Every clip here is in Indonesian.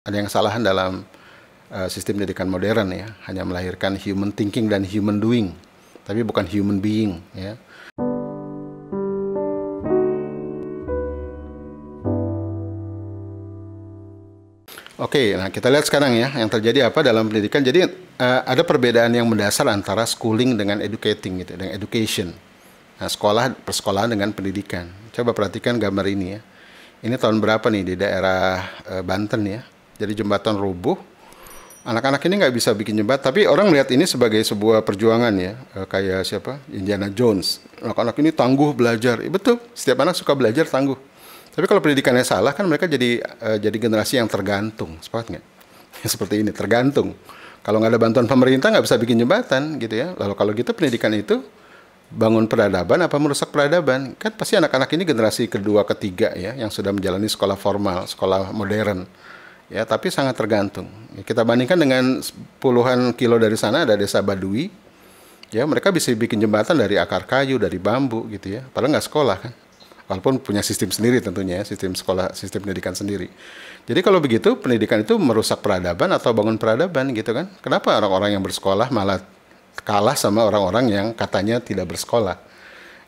ada yang kesalahan dalam uh, sistem pendidikan modern ya, hanya melahirkan human thinking dan human doing, tapi bukan human being ya. Oke, nah kita lihat sekarang ya yang terjadi apa dalam pendidikan. Jadi uh, ada perbedaan yang mendasar antara schooling dengan educating gitu, dengan education. Nah, sekolah persekolahan dengan pendidikan. Coba perhatikan gambar ini ya. Ini tahun berapa nih di daerah uh, Banten ya? Jadi jembatan rubuh. Anak-anak ini nggak bisa bikin jembatan, tapi orang melihat ini sebagai sebuah perjuangan ya, eh, kayak siapa Indiana Jones. Anak-anak ini tangguh belajar, e, betul. Setiap anak suka belajar tangguh. Tapi kalau pendidikannya salah kan mereka jadi eh, jadi generasi yang tergantung, sepakat nggak? Seperti ini tergantung. Kalau nggak ada bantuan pemerintah nggak bisa bikin jembatan gitu ya. Lalu kalau gitu pendidikan itu bangun peradaban apa merusak peradaban? Kan pasti anak-anak ini generasi kedua ketiga ya yang sudah menjalani sekolah formal, sekolah modern ya tapi sangat tergantung. Ya, kita bandingkan dengan puluhan kilo dari sana ada desa Badui, ya mereka bisa bikin jembatan dari akar kayu, dari bambu gitu ya. Padahal nggak sekolah kan, walaupun punya sistem sendiri tentunya, ya, sistem sekolah, sistem pendidikan sendiri. Jadi kalau begitu pendidikan itu merusak peradaban atau bangun peradaban gitu kan? Kenapa orang-orang yang bersekolah malah kalah sama orang-orang yang katanya tidak bersekolah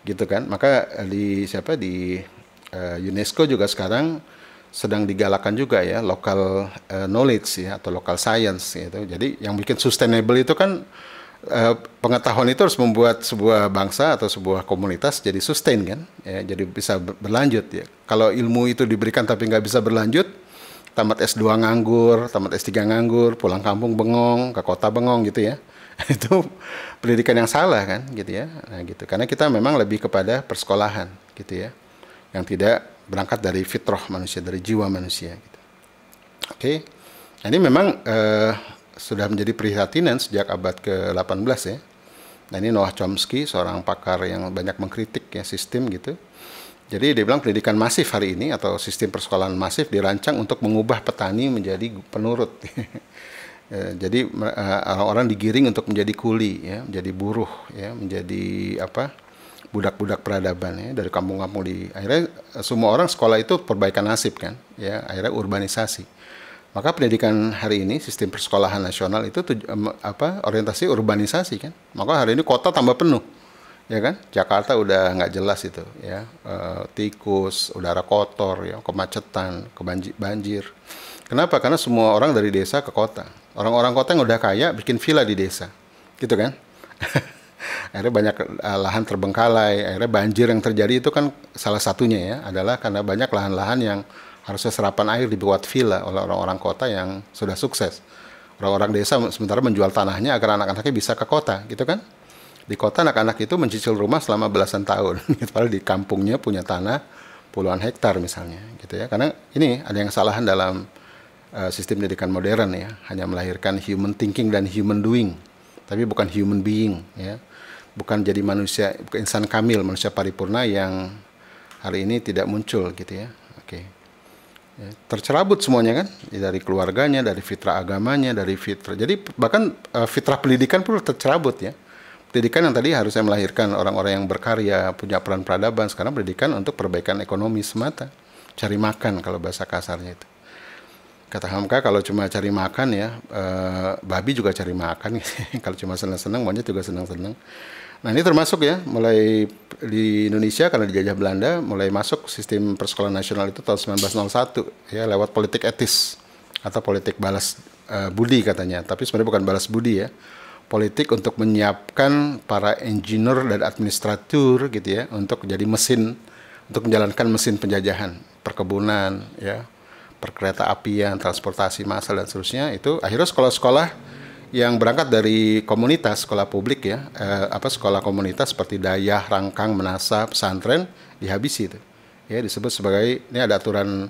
gitu kan? Maka di siapa di eh, UNESCO juga sekarang sedang digalakan juga ya local uh, knowledge ya atau local science gitu. Jadi yang bikin sustainable itu kan uh, pengetahuan itu harus membuat sebuah bangsa atau sebuah komunitas jadi sustain kan, ya, jadi bisa berlanjut ya. Kalau ilmu itu diberikan tapi nggak bisa berlanjut, tamat S2 nganggur, tamat S3 nganggur, pulang kampung bengong, ke kota bengong gitu ya. itu pendidikan yang salah kan gitu ya. Nah gitu. Karena kita memang lebih kepada persekolahan gitu ya. Yang tidak berangkat dari fitrah manusia, dari jiwa manusia. Gitu. Oke, okay. ini memang uh, sudah menjadi prihatinan sejak abad ke-18 ya. Nah ini Noah Chomsky, seorang pakar yang banyak mengkritik ya sistem gitu. Jadi dia bilang pendidikan masif hari ini atau sistem persekolahan masif dirancang untuk mengubah petani menjadi penurut. Eh, jadi eh, orang-orang digiring untuk menjadi kuli, ya, menjadi buruh, ya, menjadi apa? budak-budak peradaban ya dari kampung-kampung di akhirnya eh, semua orang sekolah itu perbaikan nasib kan ya akhirnya urbanisasi maka pendidikan hari ini sistem persekolahan nasional itu tuj- apa orientasi urbanisasi kan maka hari ini kota tambah penuh ya kan Jakarta udah nggak jelas itu ya e, tikus udara kotor ya kemacetan kebanjir banjir kenapa karena semua orang dari desa ke kota orang-orang kota yang udah kaya bikin villa di desa gitu kan akhirnya banyak uh, lahan terbengkalai akhirnya banjir yang terjadi itu kan salah satunya ya adalah karena banyak lahan-lahan yang harusnya serapan air dibuat villa oleh orang-orang kota yang sudah sukses orang-orang desa sementara menjual tanahnya agar anak-anaknya bisa ke kota gitu kan di kota anak-anak itu mencicil rumah selama belasan tahun gitu. padahal di kampungnya punya tanah puluhan hektar misalnya gitu ya karena ini ada yang kesalahan dalam uh, sistem pendidikan modern ya hanya melahirkan human thinking dan human doing tapi bukan human being ya bukan jadi manusia bukan insan kamil manusia paripurna yang hari ini tidak muncul gitu ya oke okay. Ya, tercerabut semuanya kan ya, dari keluarganya dari fitrah agamanya dari fitrah jadi bahkan eh, fitrah pendidikan pun tercerabut ya pendidikan yang tadi harusnya melahirkan orang-orang yang berkarya punya peran peradaban sekarang pendidikan untuk perbaikan ekonomi semata cari makan kalau bahasa kasarnya itu kata Hamka kalau cuma cari makan ya e, babi juga cari makan kalau cuma senang-senang monyet juga senang-senang nah ini termasuk ya mulai di Indonesia karena dijajah Belanda mulai masuk sistem persekolahan nasional itu tahun 1901 ya lewat politik etis atau politik balas e, budi katanya tapi sebenarnya bukan balas budi ya politik untuk menyiapkan para engineer dan administratur gitu ya untuk jadi mesin untuk menjalankan mesin penjajahan perkebunan ya perkereta apian, transportasi massal dan seterusnya itu akhirnya sekolah-sekolah yang berangkat dari komunitas sekolah publik ya eh, apa sekolah komunitas seperti dayah rangkang menasa pesantren dihabisi itu ya disebut sebagai ini ada aturan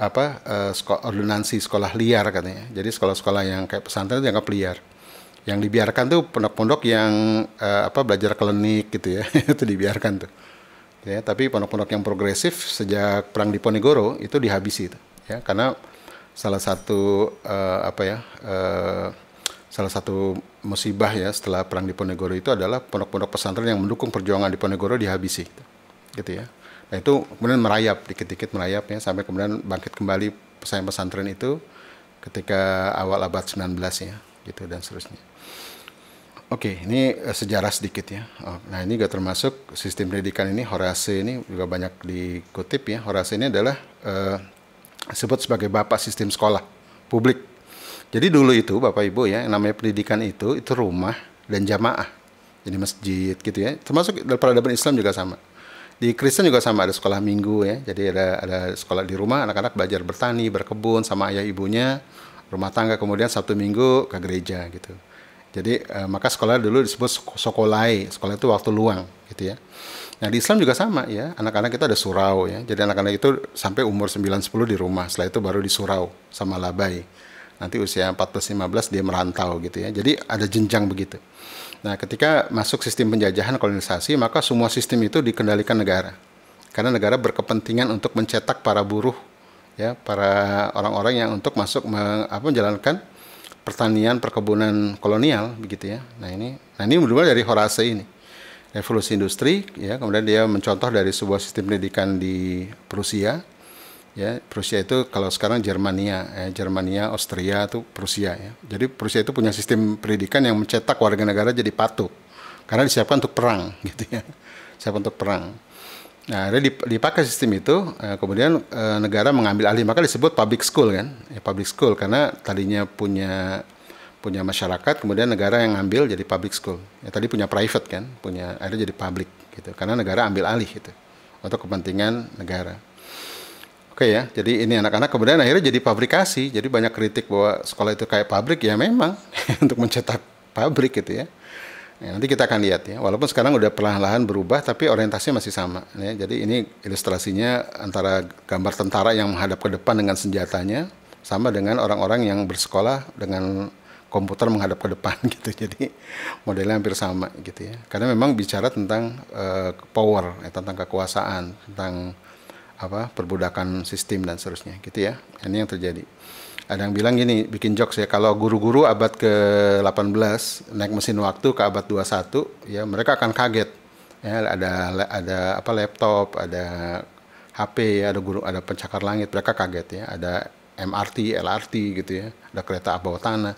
apa eh, sekolah, ordinansi sekolah liar katanya jadi sekolah-sekolah yang kayak pesantren itu dianggap liar yang dibiarkan tuh pondok-pondok yang eh, apa belajar klinik gitu ya itu dibiarkan tuh ya tapi pondok-pondok yang progresif sejak perang Diponegoro itu dihabisi itu ya karena salah satu uh, apa ya uh, salah satu musibah ya setelah perang di Diponegoro itu adalah pondok-pondok pesantren yang mendukung perjuangan di Diponegoro dihabisi gitu, gitu ya nah itu kemudian merayap dikit-dikit merayap ya sampai kemudian bangkit kembali pesantren-pesantren itu ketika awal abad 19 ya gitu dan seterusnya Oke, ini eh, sejarah sedikit ya. Oh, nah, ini juga termasuk sistem pendidikan ini Horace ini juga banyak dikutip ya. Horace ini adalah uh, sebut sebagai bapak sistem sekolah publik. Jadi dulu itu Bapak Ibu ya, namanya pendidikan itu itu rumah dan jamaah. Jadi masjid gitu ya. Termasuk dalam peradaban Islam juga sama. Di Kristen juga sama ada sekolah minggu ya. Jadi ada ada sekolah di rumah, anak-anak belajar bertani, berkebun sama ayah ibunya, rumah tangga kemudian satu minggu ke gereja gitu. Jadi eh, maka sekolah dulu disebut sekolah Sekolah itu waktu luang gitu ya. Nah di Islam juga sama ya, anak-anak kita ada surau ya. Jadi anak-anak itu sampai umur 9-10 di rumah, setelah itu baru di surau sama labai. Nanti usia 14-15 dia merantau gitu ya. Jadi ada jenjang begitu. Nah ketika masuk sistem penjajahan kolonisasi, maka semua sistem itu dikendalikan negara. Karena negara berkepentingan untuk mencetak para buruh, ya para orang-orang yang untuk masuk meng, apa, menjalankan pertanian perkebunan kolonial begitu ya. Nah ini, nah ini bermula dari Horace ini revolusi industri ya kemudian dia mencontoh dari sebuah sistem pendidikan di Prusia ya Prusia itu kalau sekarang Jermania ya, Jermania Austria itu Prusia ya jadi Prusia itu punya sistem pendidikan yang mencetak warga negara jadi patuh karena disiapkan untuk perang gitu ya siap untuk perang nah dia dipakai sistem itu eh, kemudian eh, negara mengambil alih maka disebut public school kan ya, public school karena tadinya punya punya masyarakat kemudian negara yang ngambil jadi public school ya tadi punya private kan punya ada jadi public gitu karena negara ambil alih gitu untuk kepentingan negara oke ya jadi ini anak-anak kemudian akhirnya jadi pabrikasi jadi banyak kritik bahwa sekolah itu kayak pabrik ya memang untuk mencetak pabrik gitu ya Ya, nanti kita akan lihat ya. Walaupun sekarang udah perlahan-lahan berubah, tapi orientasinya masih sama. Ya. Jadi ini ilustrasinya antara gambar tentara yang menghadap ke depan dengan senjatanya, sama dengan orang-orang yang bersekolah dengan komputer menghadap ke depan gitu. Jadi modelnya hampir sama gitu ya. Karena memang bicara tentang uh, power, ya, tentang kekuasaan, tentang apa perbudakan sistem dan seterusnya gitu ya. Ini yang terjadi. Ada yang bilang gini, bikin jokes ya, kalau guru-guru abad ke-18 naik mesin waktu ke abad 21, ya mereka akan kaget. Ya, ada ada apa laptop, ada HP, ya, ada guru, ada pencakar langit, mereka kaget ya. Ada MRT, LRT gitu ya, ada kereta bawah tanah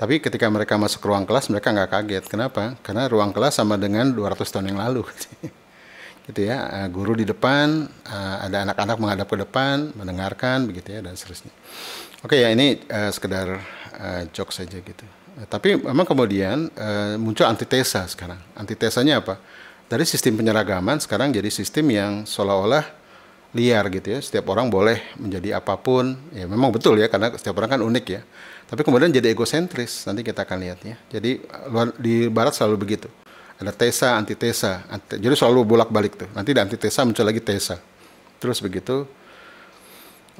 tapi ketika mereka masuk ke ruang kelas mereka nggak kaget. Kenapa? Karena ruang kelas sama dengan 200 tahun yang lalu. gitu ya, eh, guru di depan, eh, ada anak-anak menghadap ke depan, mendengarkan begitu ya dan seterusnya. Oke ya ini uh, sekedar uh, joke saja gitu. Tapi memang kemudian uh, muncul antitesa sekarang. Antitesanya apa? Dari sistem penyeragaman sekarang jadi sistem yang seolah-olah liar gitu ya. Setiap orang boleh menjadi apapun. Ya memang betul ya karena setiap orang kan unik ya. Tapi kemudian jadi egosentris. Nanti kita akan lihat ya. Jadi luar, di barat selalu begitu. Ada tesa, antitesa. Anti, jadi selalu bolak-balik tuh. Nanti ada antitesa muncul lagi tesa. Terus begitu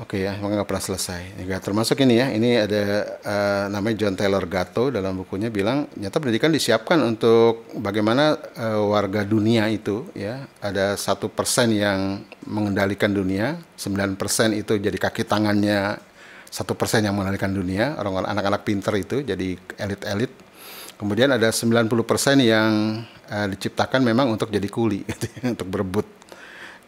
Oke ya, emang nggak pernah selesai. Ya, termasuk ini ya, ini ada uh, namanya John Taylor Gatto dalam bukunya bilang, nyata pendidikan disiapkan untuk bagaimana uh, warga dunia itu ya, ada satu persen yang mengendalikan dunia, 9% itu jadi kaki tangannya satu persen yang mengendalikan dunia, orang-orang anak-anak pinter itu jadi elit-elit. Kemudian ada 90% yang uh, diciptakan memang untuk jadi kuli, gitu, ya, untuk berebut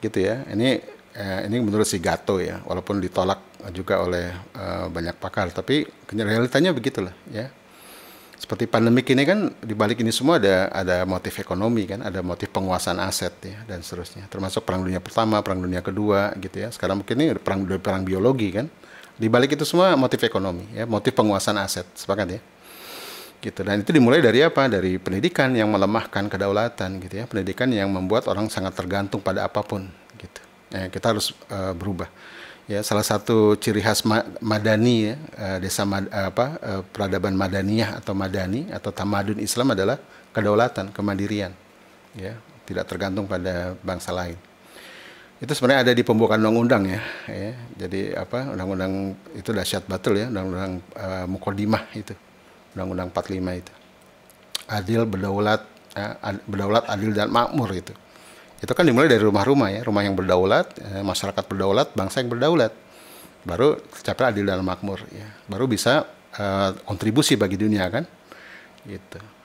gitu ya. Ini eh, ini menurut si Gato ya, walaupun ditolak juga oleh eh, banyak pakar, tapi realitanya begitulah ya. Seperti pandemi ini kan di balik ini semua ada ada motif ekonomi kan, ada motif penguasaan aset ya dan seterusnya. Termasuk perang dunia pertama, perang dunia kedua gitu ya. Sekarang mungkin ini perang perang biologi kan. Di balik itu semua motif ekonomi ya, motif penguasaan aset. Sepakat ya? gitu dan itu dimulai dari apa dari pendidikan yang melemahkan kedaulatan gitu ya pendidikan yang membuat orang sangat tergantung pada apapun gitu ya, kita harus uh, berubah ya salah satu ciri khas madani ya eh, desa mad eh, apa peradaban madaniyah atau madani atau tamadun Islam adalah kedaulatan kemandirian ya tidak tergantung pada bangsa lain itu sebenarnya ada di pembukaan undang-undang ya, ya jadi apa undang-undang itu dahsyat betul ya undang-undang uh, mukodimah itu undang-undang 45 itu adil berdaulat ya, ad, berdaulat adil dan makmur itu itu kan dimulai dari rumah-rumah ya, rumah yang berdaulat, eh, masyarakat berdaulat, bangsa yang berdaulat. Baru tercapai adil dan makmur ya. Baru bisa uh, kontribusi bagi dunia kan. Gitu.